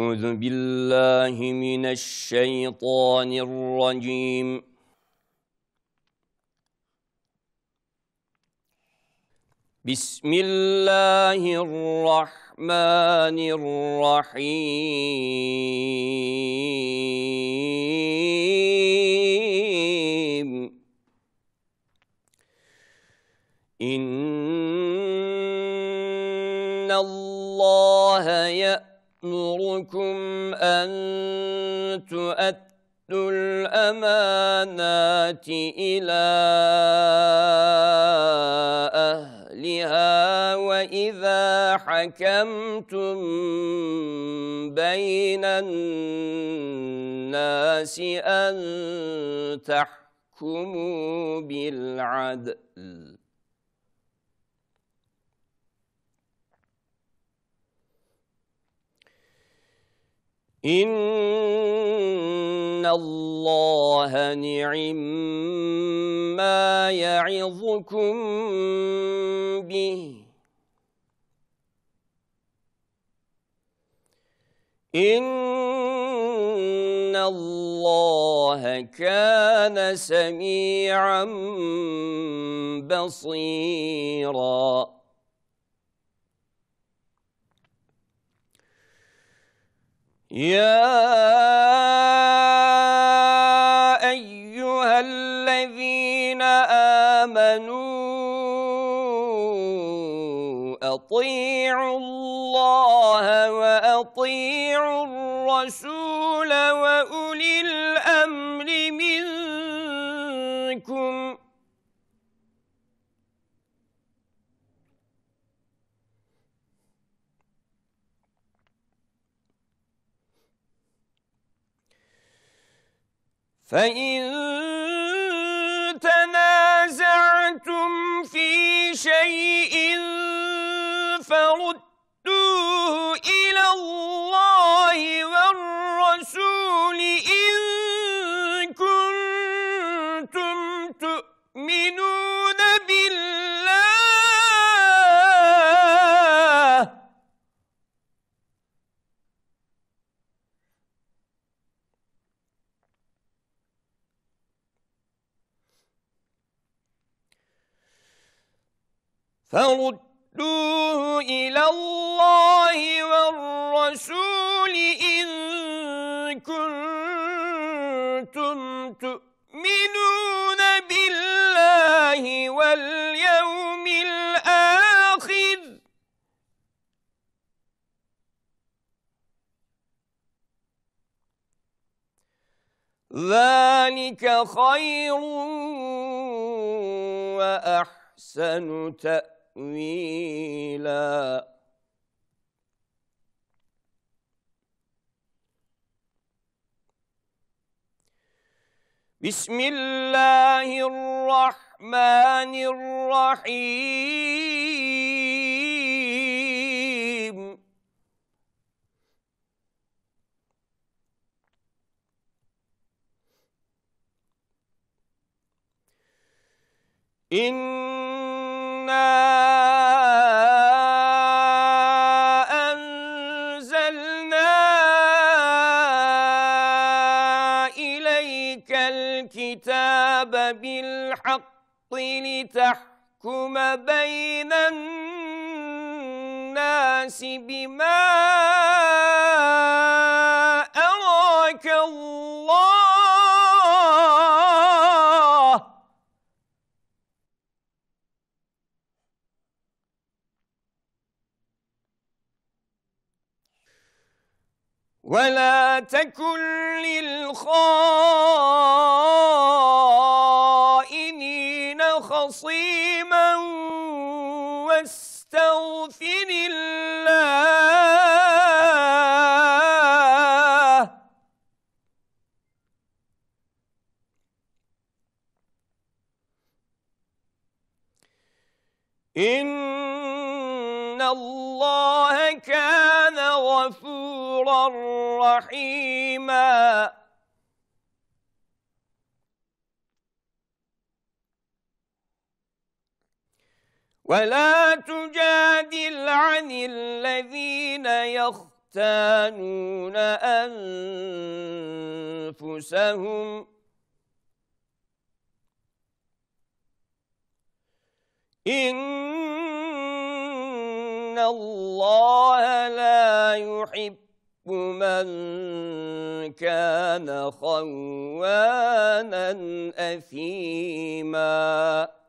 أعوذ بالله من الشيطان الرجيم بسم الله الرحمن الرحيم إن الله يأ يأمركم أن تؤدوا الأمانات إلى أهلها وإذا حكمتم بين الناس أن تحكموا بالعدل إِنَّ اللَّهَ نِعِمَّا ما يَعِظُكُم بِهِ إِنَّ اللَّهَ كَانَ سَمِيعًا بَصِيرًا يا فَإِنْ فردوه إلى الله والرسول إن كنتم تؤمنون بالله واليوم الآخر ذلك خير وأحسن تأمين تأويلا بسم الله الرحمن الرحيم إن بالحق لتحكم بين الناس بما أراك الله ولا تكن للخائن خصيما واستغفر الله إن الله كان غفورا رحيما ولا تجادل عن الذين يختانون أنفسهم إن الله لا يحب من كان خوانا أثيماً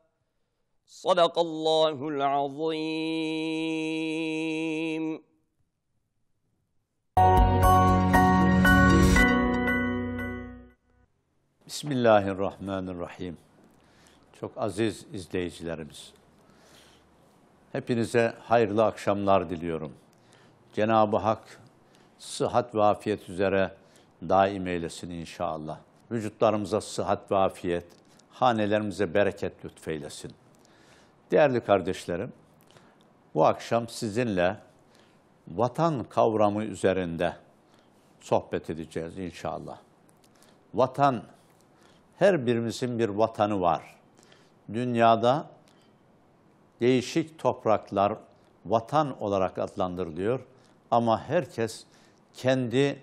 صدق الله Bismillahirrahmanirrahim. Çok aziz izleyicilerimiz. Hepinize hayırlı akşamlar diliyorum. Cenab-ı Hak sıhhat ve afiyet üzere daim eylesin inşallah. Vücutlarımıza sıhhat ve afiyet, hanelerimize bereket lütfeylesin. Değerli kardeşlerim, bu akşam sizinle vatan kavramı üzerinde sohbet edeceğiz inşallah. Vatan, her birimizin bir vatanı var. Dünyada değişik topraklar vatan olarak adlandırılıyor ama herkes kendi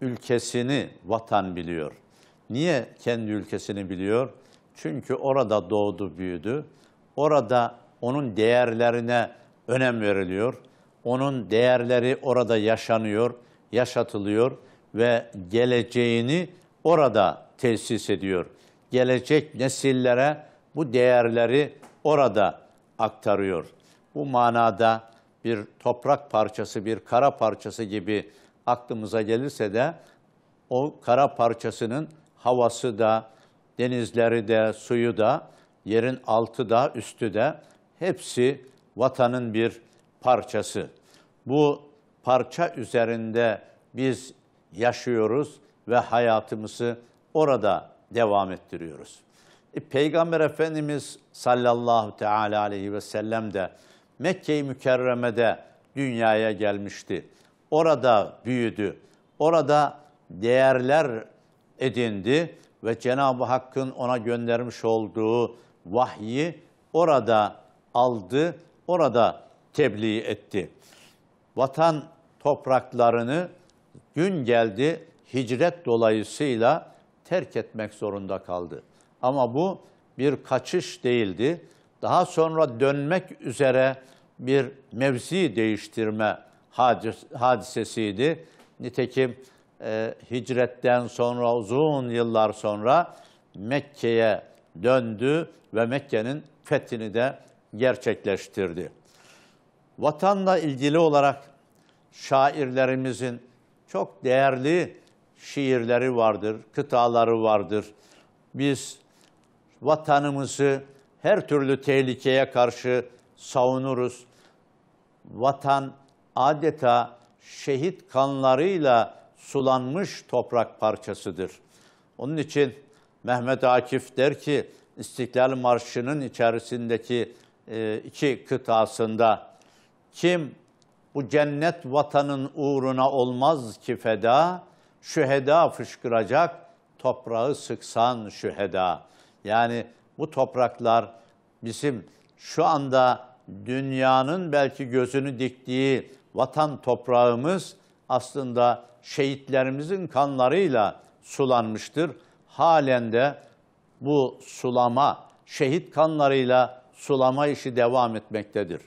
ülkesini vatan biliyor. Niye kendi ülkesini biliyor? Çünkü orada doğdu, büyüdü Orada onun değerlerine önem veriliyor. Onun değerleri orada yaşanıyor, yaşatılıyor ve geleceğini orada tesis ediyor. Gelecek nesillere bu değerleri orada aktarıyor. Bu manada bir toprak parçası, bir kara parçası gibi aklımıza gelirse de o kara parçasının havası da, denizleri de, suyu da yerin altı da üstü de hepsi vatanın bir parçası. Bu parça üzerinde biz yaşıyoruz ve hayatımızı orada devam ettiriyoruz. E, Peygamber Efendimiz sallallahu teala aleyhi ve sellem de Mekke-i Mükerreme'de dünyaya gelmişti. Orada büyüdü. Orada değerler edindi ve Cenab-ı Hakk'ın ona göndermiş olduğu vahyi orada aldı, orada tebliğ etti. Vatan topraklarını gün geldi hicret dolayısıyla terk etmek zorunda kaldı. Ama bu bir kaçış değildi. Daha sonra dönmek üzere bir mevzi değiştirme hadisesiydi. Nitekim e, hicretten sonra uzun yıllar sonra Mekke'ye döndü ve Mekke'nin fethini de gerçekleştirdi. Vatanla ilgili olarak şairlerimizin çok değerli şiirleri vardır, kıtaları vardır. Biz vatanımızı her türlü tehlikeye karşı savunuruz. Vatan adeta şehit kanlarıyla sulanmış toprak parçasıdır. Onun için Mehmet Akif der ki İstiklal Marşı'nın içerisindeki e, iki kıtasında kim bu cennet vatanın uğruna olmaz ki feda, şüheda fışkıracak, toprağı sıksan şüheda. Yani bu topraklar bizim şu anda dünyanın belki gözünü diktiği vatan toprağımız aslında şehitlerimizin kanlarıyla sulanmıştır halen de bu sulama, şehit kanlarıyla sulama işi devam etmektedir.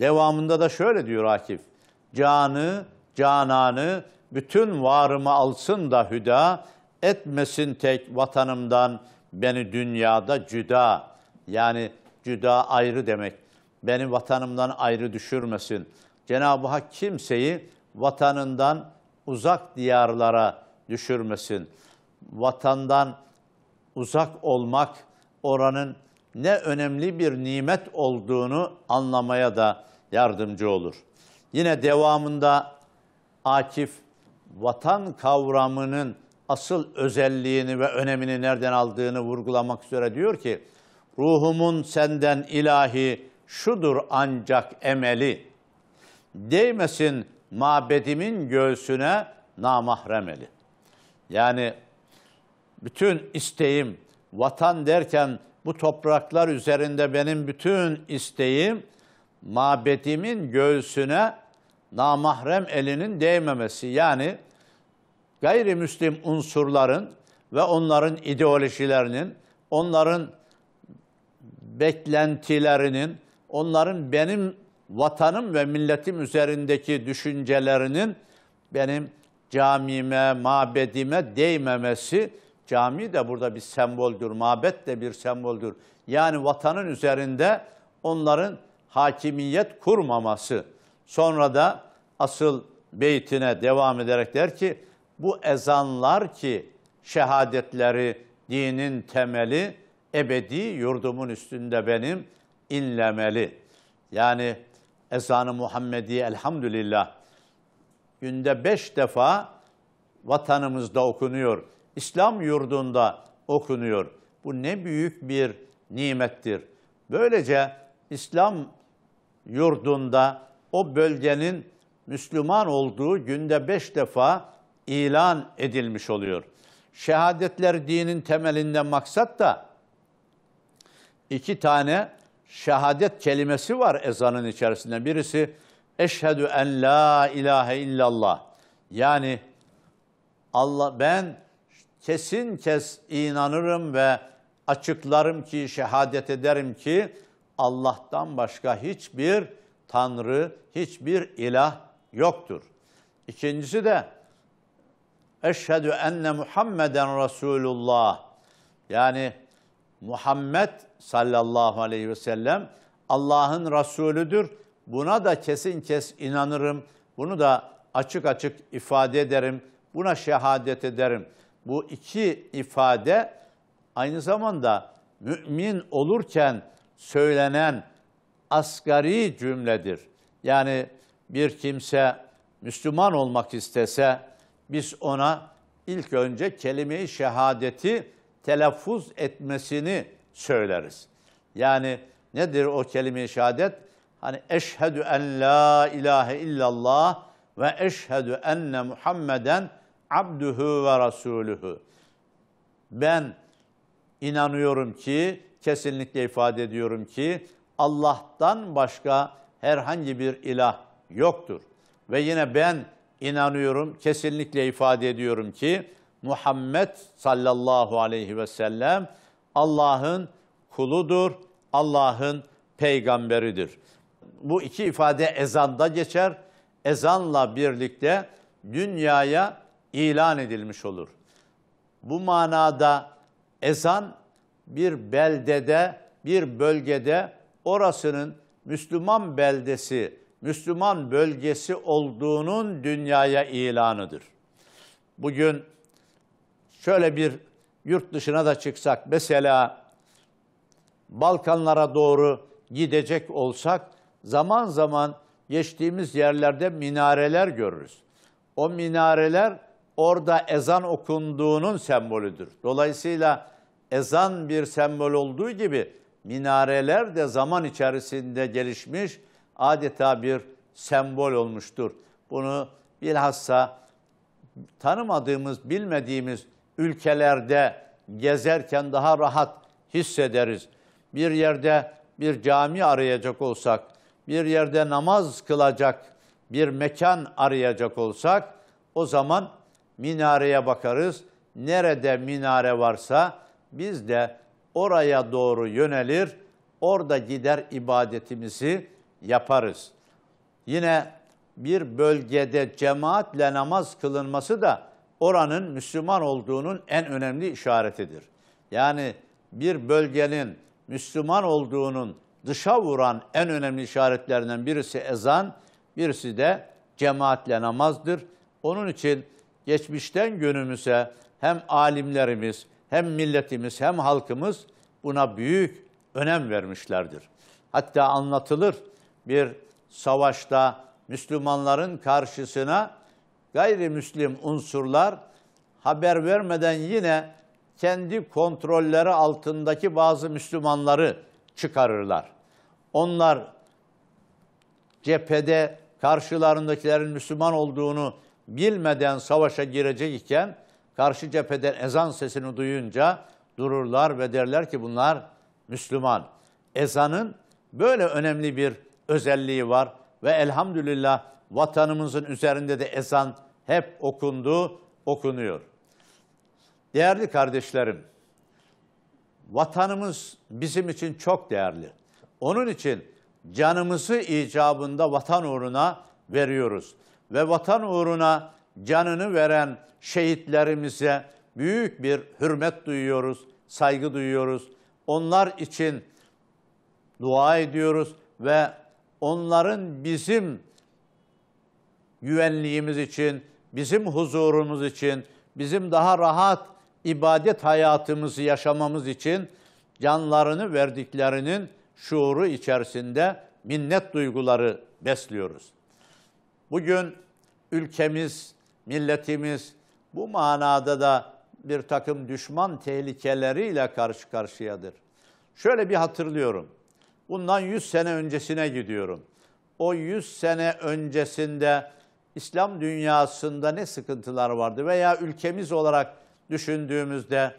Devamında da şöyle diyor Akif, canı, cananı, bütün varımı alsın da hüda, etmesin tek vatanımdan beni dünyada cüda. Yani cüda ayrı demek. Beni vatanımdan ayrı düşürmesin. Cenab-ı Hak kimseyi vatanından uzak diyarlara düşürmesin vatandan uzak olmak oranın ne önemli bir nimet olduğunu anlamaya da yardımcı olur. Yine devamında Akif vatan kavramının asıl özelliğini ve önemini nereden aldığını vurgulamak üzere diyor ki, ruhumun senden ilahi şudur ancak emeli, değmesin mabedimin göğsüne namahremeli. Yani bütün isteğim vatan derken bu topraklar üzerinde benim bütün isteğim mabedimin göğsüne namahrem elinin değmemesi. Yani gayrimüslim unsurların ve onların ideolojilerinin, onların beklentilerinin, onların benim vatanım ve milletim üzerindeki düşüncelerinin benim camime, mabedime değmemesi Cami de burada bir semboldür, mabet de bir semboldür. Yani vatanın üzerinde onların hakimiyet kurmaması. Sonra da asıl beytine devam ederek der ki, bu ezanlar ki şehadetleri dinin temeli, ebedi yurdumun üstünde benim inlemeli. Yani ezanı Muhammedi elhamdülillah günde beş defa vatanımızda okunuyor. İslam yurdunda okunuyor. Bu ne büyük bir nimettir. Böylece İslam yurdunda o bölgenin Müslüman olduğu günde beş defa ilan edilmiş oluyor. Şehadetler dinin temelinde maksat da iki tane şehadet kelimesi var ezanın içerisinde. Birisi eşhedü en la ilahe illallah. Yani Allah ben kesin kes inanırım ve açıklarım ki, şehadet ederim ki Allah'tan başka hiçbir tanrı, hiçbir ilah yoktur. İkincisi de eşhedü enne Muhammeden Resulullah. Yani Muhammed sallallahu aleyhi ve sellem Allah'ın Resulüdür. Buna da kesin kes inanırım. Bunu da açık açık ifade ederim. Buna şehadet ederim.'' Bu iki ifade aynı zamanda mümin olurken söylenen asgari cümledir. Yani bir kimse Müslüman olmak istese biz ona ilk önce kelime-i şehadeti telaffuz etmesini söyleriz. Yani nedir o kelime-i şehadet? Hani eşhedü en la ilahe illallah ve eşhedü enne Muhammeden abdühü ve rasulühü. Ben inanıyorum ki, kesinlikle ifade ediyorum ki Allah'tan başka herhangi bir ilah yoktur. Ve yine ben inanıyorum, kesinlikle ifade ediyorum ki Muhammed sallallahu aleyhi ve sellem Allah'ın kuludur, Allah'ın peygamberidir. Bu iki ifade ezanda geçer. Ezanla birlikte dünyaya ilan edilmiş olur. Bu manada ezan bir beldede, bir bölgede orasının Müslüman beldesi, Müslüman bölgesi olduğunun dünyaya ilanıdır. Bugün şöyle bir yurt dışına da çıksak mesela Balkanlara doğru gidecek olsak zaman zaman geçtiğimiz yerlerde minareler görürüz. O minareler orada ezan okunduğunun sembolüdür. Dolayısıyla ezan bir sembol olduğu gibi minareler de zaman içerisinde gelişmiş adeta bir sembol olmuştur. Bunu bilhassa tanımadığımız, bilmediğimiz ülkelerde gezerken daha rahat hissederiz. Bir yerde bir cami arayacak olsak, bir yerde namaz kılacak bir mekan arayacak olsak o zaman minareye bakarız. Nerede minare varsa biz de oraya doğru yönelir, orada gider ibadetimizi yaparız. Yine bir bölgede cemaatle namaz kılınması da oranın Müslüman olduğunun en önemli işaretidir. Yani bir bölgenin Müslüman olduğunun dışa vuran en önemli işaretlerinden birisi ezan, birisi de cemaatle namazdır. Onun için geçmişten günümüze hem alimlerimiz, hem milletimiz, hem halkımız buna büyük önem vermişlerdir. Hatta anlatılır bir savaşta Müslümanların karşısına gayrimüslim unsurlar haber vermeden yine kendi kontrolleri altındaki bazı Müslümanları çıkarırlar. Onlar cephede karşılarındakilerin Müslüman olduğunu bilmeden savaşa girecek iken karşı cepheden ezan sesini duyunca dururlar ve derler ki bunlar Müslüman. Ezanın böyle önemli bir özelliği var ve elhamdülillah vatanımızın üzerinde de ezan hep okundu, okunuyor. Değerli kardeşlerim, vatanımız bizim için çok değerli. Onun için canımızı icabında vatan uğruna veriyoruz ve vatan uğruna canını veren şehitlerimize büyük bir hürmet duyuyoruz, saygı duyuyoruz. Onlar için dua ediyoruz ve onların bizim güvenliğimiz için, bizim huzurumuz için, bizim daha rahat ibadet hayatımızı yaşamamız için canlarını verdiklerinin şuuru içerisinde minnet duyguları besliyoruz. Bugün ülkemiz, milletimiz bu manada da bir takım düşman tehlikeleriyle karşı karşıyadır. Şöyle bir hatırlıyorum. Bundan 100 sene öncesine gidiyorum. O 100 sene öncesinde İslam dünyasında ne sıkıntılar vardı veya ülkemiz olarak düşündüğümüzde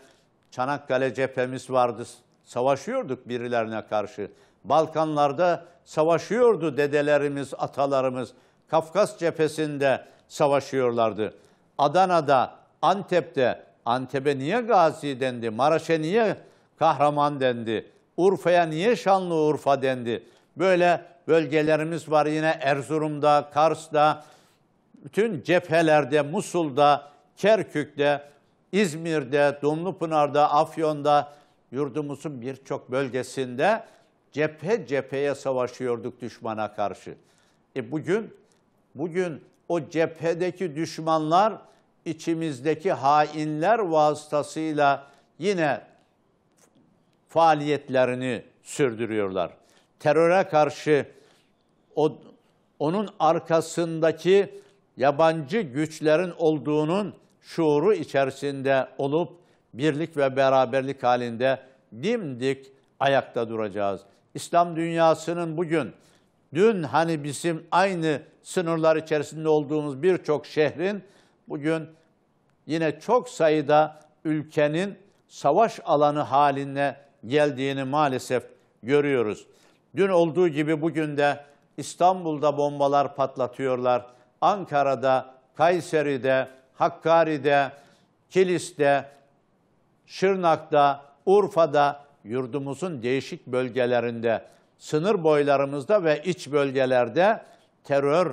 Çanakkale cephemiz vardı. Savaşıyorduk birilerine karşı. Balkanlarda savaşıyordu dedelerimiz, atalarımız. Kafkas cephesinde savaşıyorlardı. Adana'da, Antep'te, Antep'e niye gazi dendi? Maraş'a niye kahraman dendi? Urfa'ya niye şanlı Urfa dendi? Böyle bölgelerimiz var yine Erzurum'da, Kars'ta, bütün cephelerde, Musul'da, Kerkük'te, İzmir'de, Dumlupınar'da, Afyon'da, yurdumuzun birçok bölgesinde cephe cepheye savaşıyorduk düşmana karşı. E bugün Bugün o cephedeki düşmanlar içimizdeki hainler vasıtasıyla yine faaliyetlerini sürdürüyorlar. Teröre karşı o, onun arkasındaki yabancı güçlerin olduğunun şuuru içerisinde olup birlik ve beraberlik halinde dimdik ayakta duracağız. İslam dünyasının bugün Dün hani bizim aynı sınırlar içerisinde olduğumuz birçok şehrin bugün yine çok sayıda ülkenin savaş alanı haline geldiğini maalesef görüyoruz. Dün olduğu gibi bugün de İstanbul'da bombalar patlatıyorlar. Ankara'da, Kayseri'de, Hakkari'de, Kilis'te, Şırnak'ta, Urfa'da, yurdumuzun değişik bölgelerinde sınır boylarımızda ve iç bölgelerde terör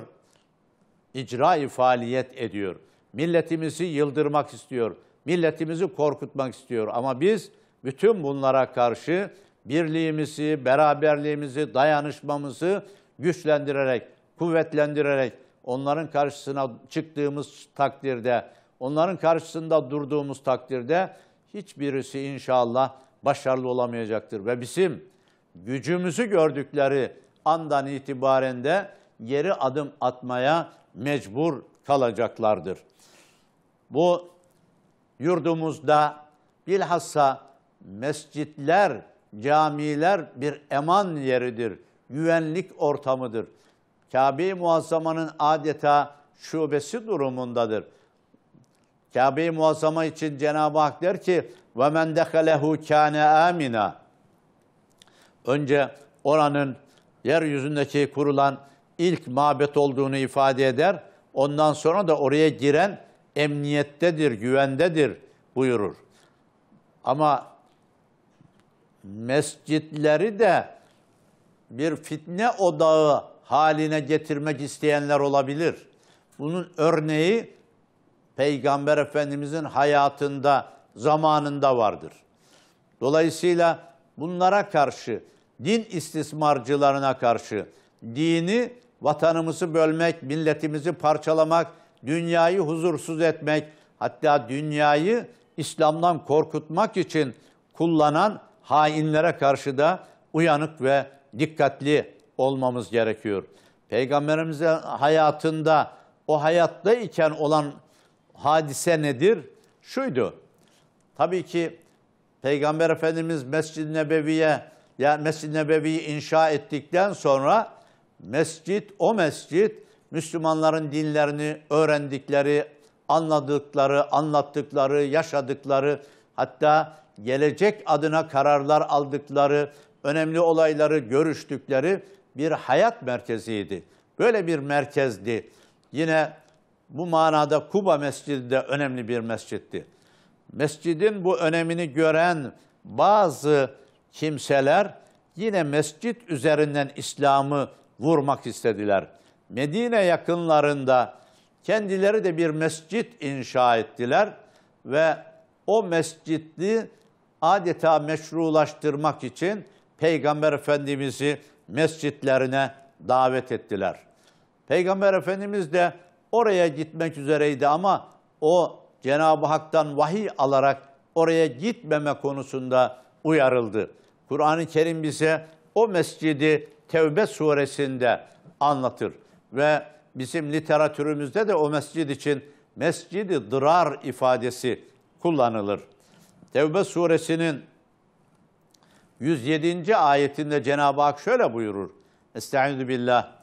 icra faaliyet ediyor. Milletimizi yıldırmak istiyor. Milletimizi korkutmak istiyor. Ama biz bütün bunlara karşı birliğimizi, beraberliğimizi, dayanışmamızı güçlendirerek, kuvvetlendirerek onların karşısına çıktığımız takdirde, onların karşısında durduğumuz takdirde hiçbirisi inşallah başarılı olamayacaktır. Ve bizim gücümüzü gördükleri andan itibaren de geri adım atmaya mecbur kalacaklardır. Bu yurdumuzda bilhassa mescitler, camiler bir eman yeridir, güvenlik ortamıdır. Kabe-i Muazzama'nın adeta şubesi durumundadır. Kabe-i Muazzama için Cenab-ı Hak der ki: "Ve men dehalehu kana amina." önce oranın yeryüzündeki kurulan ilk mabet olduğunu ifade eder. Ondan sonra da oraya giren emniyettedir, güvendedir buyurur. Ama mescitleri de bir fitne odağı haline getirmek isteyenler olabilir. Bunun örneği Peygamber Efendimizin hayatında, zamanında vardır. Dolayısıyla bunlara karşı din istismarcılarına karşı dini vatanımızı bölmek, milletimizi parçalamak, dünyayı huzursuz etmek, hatta dünyayı İslam'dan korkutmak için kullanan hainlere karşı da uyanık ve dikkatli olmamız gerekiyor. Peygamberimizin hayatında o hayatta iken olan hadise nedir? Şuydu. Tabii ki Peygamber Efendimiz Mescid-i Nebevi'ye yani Mescid-i Nebevi'yi inşa ettikten sonra mescit, o mescit Müslümanların dinlerini öğrendikleri, anladıkları, anlattıkları, yaşadıkları, hatta gelecek adına kararlar aldıkları, önemli olayları görüştükleri bir hayat merkeziydi. Böyle bir merkezdi. Yine bu manada Kuba Mescidi de önemli bir mescitti. Mescidin bu önemini gören bazı kimseler yine mescit üzerinden İslam'ı vurmak istediler. Medine yakınlarında kendileri de bir mescit inşa ettiler ve o mescitli adeta meşrulaştırmak için Peygamber Efendimiz'i mescitlerine davet ettiler. Peygamber Efendimiz de oraya gitmek üzereydi ama o Cenab-ı Hak'tan vahiy alarak oraya gitmeme konusunda uyarıldı. Kur'an-ı Kerim bize o mescidi Tevbe suresinde anlatır ve bizim literatürümüzde de o mescid için mescidi dırar ifadesi kullanılır. Tevbe suresinin 107. ayetinde Cenab-ı Hak şöyle buyurur. Estaizu billah.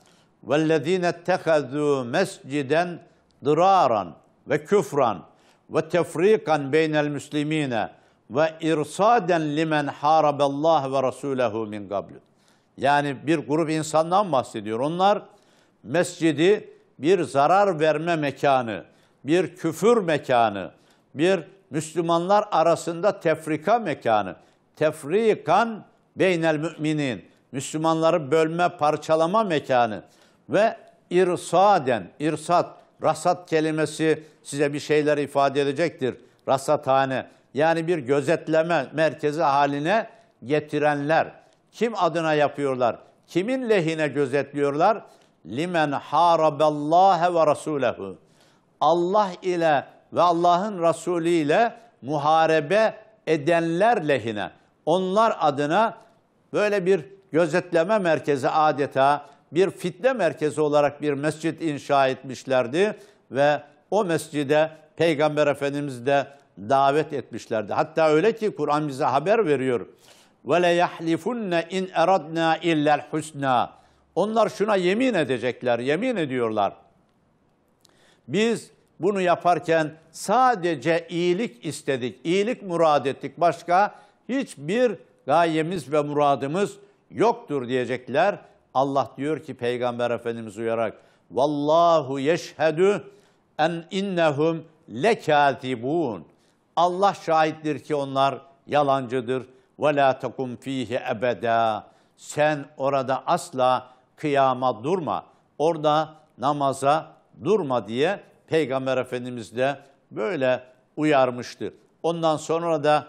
وَالَّذ۪ينَ اتَّخَذُوا مَسْجِدًا dıraran ve küfran ve tefrikan beynel müslimine ve irsaden limen Allah ve rasulehu min qablu. Yani bir grup insandan bahsediyor. Onlar mescidi bir zarar verme mekanı, bir küfür mekanı, bir Müslümanlar arasında tefrika mekanı. Tefrikan beynel müminin. Müslümanları bölme, parçalama mekanı. Ve irsaden, irsat, rasat kelimesi size bir şeyler ifade edecektir. Rasathane, yani bir gözetleme merkezi haline getirenler kim adına yapıyorlar? Kimin lehine gözetliyorlar? Limen haraballâhe ve rasûlehu. Allah ile ve Allah'ın Resulü ile muharebe edenler lehine. Onlar adına böyle bir gözetleme merkezi adeta bir fitne merkezi olarak bir mescit inşa etmişlerdi ve o mescide Peygamber Efendimiz de davet etmişlerdi. Hatta öyle ki Kur'an bize haber veriyor. Ve le yahlifunne in eradna illa'l husna. Onlar şuna yemin edecekler, yemin ediyorlar. Biz bunu yaparken sadece iyilik istedik, iyilik murad ettik. Başka hiçbir gayemiz ve muradımız yoktur diyecekler. Allah diyor ki Peygamber Efendimiz uyarak Vallahu yeşhedü en innehum lekatibun. Allah şahittir ki onlar yalancıdır. Ve la takum fihi ebeda. Sen orada asla kıyama durma. Orada namaza durma diye Peygamber Efendimiz de böyle uyarmıştı. Ondan sonra da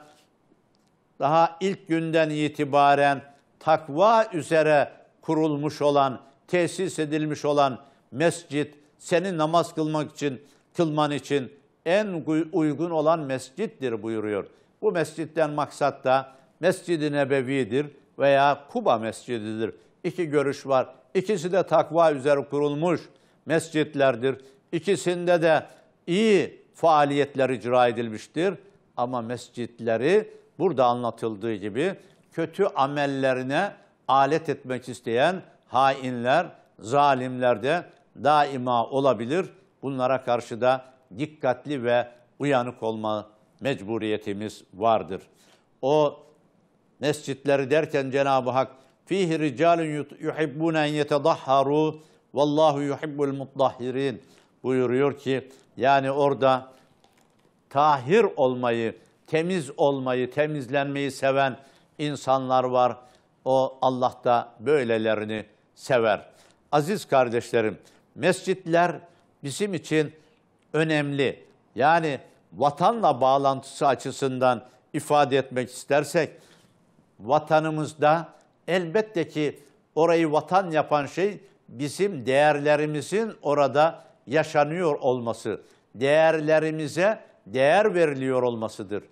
daha ilk günden itibaren takva üzere kurulmuş olan, tesis edilmiş olan mescit senin namaz kılmak için, kılman için en uygun olan mescittir buyuruyor. Bu mescitten maksat da Mescid-i Nebevi'dir veya Kuba Mescididir. İki görüş var. İkisi de takva üzere kurulmuş mescitlerdir. İkisinde de iyi faaliyetler icra edilmiştir. Ama mescitleri burada anlatıldığı gibi kötü amellerine alet etmek isteyen hainler, zalimler de daima olabilir. Bunlara karşı da dikkatli ve uyanık olma mecburiyetimiz vardır. O mescitleri derken Cenab-ı Hak fihi ricalun yuhibbun en yetedahharu vallahu yuhibbul mutahhirin buyuruyor ki yani orada tahir olmayı, temiz olmayı, temizlenmeyi seven insanlar var. O Allah da böylelerini sever. Aziz kardeşlerim, mescitler bizim için önemli. Yani vatanla bağlantısı açısından ifade etmek istersek vatanımızda elbette ki orayı vatan yapan şey bizim değerlerimizin orada yaşanıyor olması, değerlerimize değer veriliyor olmasıdır.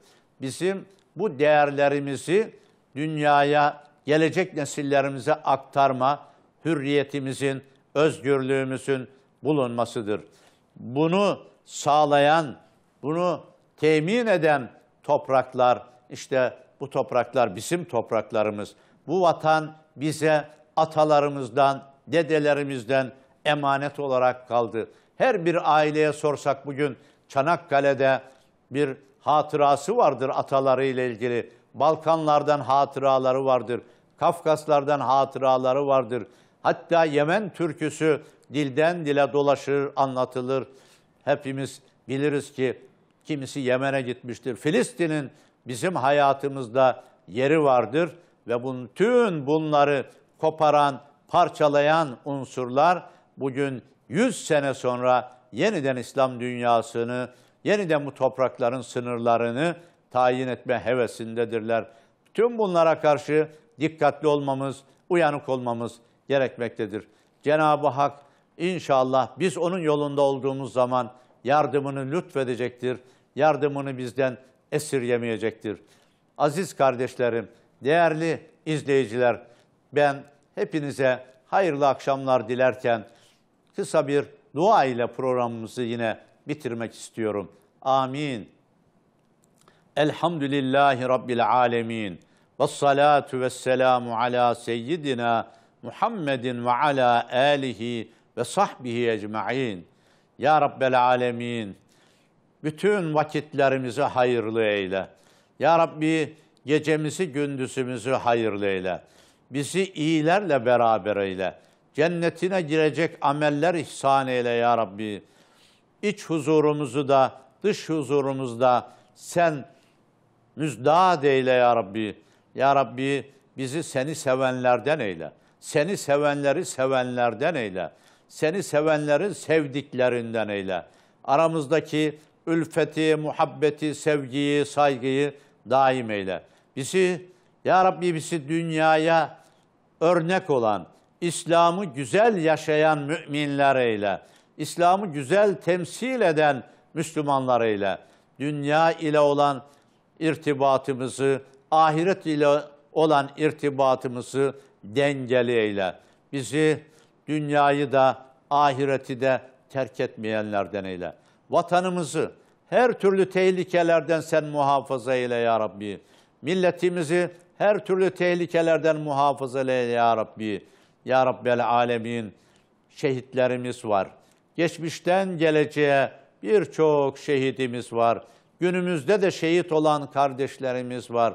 Bizim bu değerlerimizi dünyaya, gelecek nesillerimize aktarma hürriyetimizin, özgürlüğümüzün bulunmasıdır. Bunu sağlayan, bunu temin eden topraklar, işte bu topraklar bizim topraklarımız. Bu vatan bize atalarımızdan, dedelerimizden emanet olarak kaldı. Her bir aileye sorsak bugün Çanakkale'de bir hatırası vardır atalarıyla ilgili. Balkanlardan hatıraları vardır. Kafkaslardan hatıraları vardır. Hatta Yemen türküsü dilden dile dolaşır, anlatılır. Hepimiz biliriz ki kimisi Yemen'e gitmiştir. Filistin'in bizim hayatımızda yeri vardır ve bunun tüm bunları koparan, parçalayan unsurlar bugün 100 sene sonra yeniden İslam dünyasını, yeniden bu toprakların sınırlarını tayin etme hevesindedirler. Tüm bunlara karşı dikkatli olmamız, uyanık olmamız gerekmektedir. Cenab-ı Hak İnşallah biz onun yolunda olduğumuz zaman yardımını lütfedecektir. Yardımını bizden esirgemeyecektir. Aziz kardeşlerim, değerli izleyiciler, ben hepinize hayırlı akşamlar dilerken kısa bir dua ile programımızı yine bitirmek istiyorum. Amin. Elhamdülillahi Rabbil alemin. Ve salatu ve selamu ala seyyidina Muhammedin ve ala alihi ve sahbihi ecma'in. Ya Rabbel alemin. Bütün vakitlerimizi hayırlı eyle. Ya Rabbi gecemizi gündüzümüzü hayırlı eyle. Bizi iyilerle beraber eyle. Cennetine girecek ameller ihsan eyle ya Rabbi. İç huzurumuzu da dış huzurumuzda sen müzdaat eyle ya Rabbi. Ya Rabbi bizi seni sevenlerden eyle. Seni sevenleri sevenlerden eyle seni sevenlerin sevdiklerinden eyle. Aramızdaki ülfeti, muhabbeti, sevgiyi, saygıyı daim eyle. Bizi, Ya Rabbi bizi dünyaya örnek olan, İslam'ı güzel yaşayan müminler eyle. İslam'ı güzel temsil eden Müslümanlar eyle. Dünya ile olan irtibatımızı, ahiret ile olan irtibatımızı dengeli eyle. Bizi dünyayı da ahireti de terk etmeyenlerden eyle. Vatanımızı her türlü tehlikelerden sen muhafaza eyle ya Rabbi. Milletimizi her türlü tehlikelerden muhafaza eyle ya Rabbi. Ya Rabbel Alemin şehitlerimiz var. Geçmişten geleceğe birçok şehidimiz var. Günümüzde de şehit olan kardeşlerimiz var.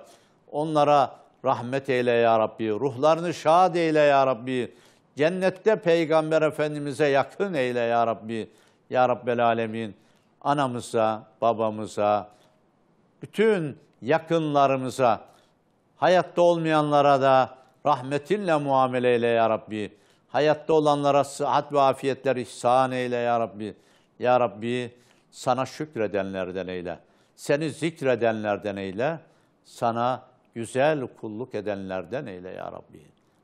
Onlara rahmet eyle ya Rabbi. Ruhlarını şad eyle ya Rabbi. Cennette Peygamber Efendimiz'e yakın eyle ya Rabbi. Ya Rabbel Alemin. Anamıza, babamıza, bütün yakınlarımıza, hayatta olmayanlara da rahmetinle muamele eyle ya Rabbi. Hayatta olanlara sıhhat ve afiyetler ihsan eyle ya Rabbi. Ya Rabbi sana şükredenlerden eyle. Seni zikredenlerden eyle. Sana güzel kulluk edenlerden eyle ya Rabbi.